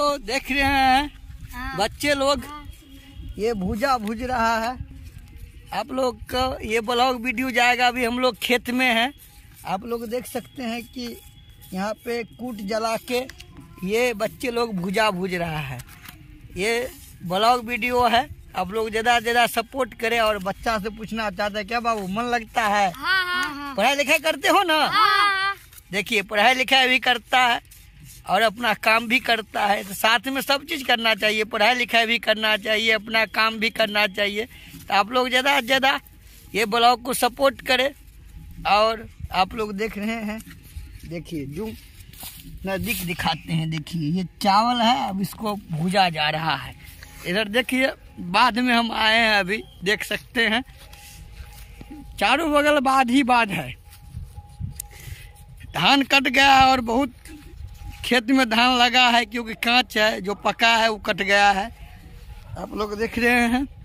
तो देख रहे हैं हाँ। बच्चे लोग ये भूजा भूज रहा है आप लोग का ये ब्लॉग वीडियो जाएगा अभी हम लोग खेत में हैं आप लोग देख सकते हैं कि यहाँ पे कूट जला के ये बच्चे लोग भूजा भूज रहा है ये ब्लॉग वीडियो है आप लोग ज़्यादा से ज़्यादा सपोर्ट करें और बच्चा से पूछना चाहते हैं क्या बाबू मन लगता है हाँ, हाँ, हाँ। पढ़ाई लिखाई करते हो ना हाँ।, हाँ। देखिए पढ़ाई लिखाई भी करता है और अपना काम भी करता है तो साथ में सब चीज़ करना चाहिए पढ़ाई लिखाई भी करना चाहिए अपना काम भी करना चाहिए तो आप लोग ज़्यादा से ज़्यादा ये ब्लॉग को सपोर्ट करें और आप लोग देख रहे हैं देखिए जो नज़दीक दिखाते हैं देखिए ये चावल है अब इसको भूजा जा रहा है इधर देखिए बाद में हम आए हैं अभी देख सकते हैं चारों बगल बाद ही बाद है धान कट गया और बहुत खेत में धान लगा है क्योंकि कांच है जो पका है वो कट गया है आप लोग देख रहे हैं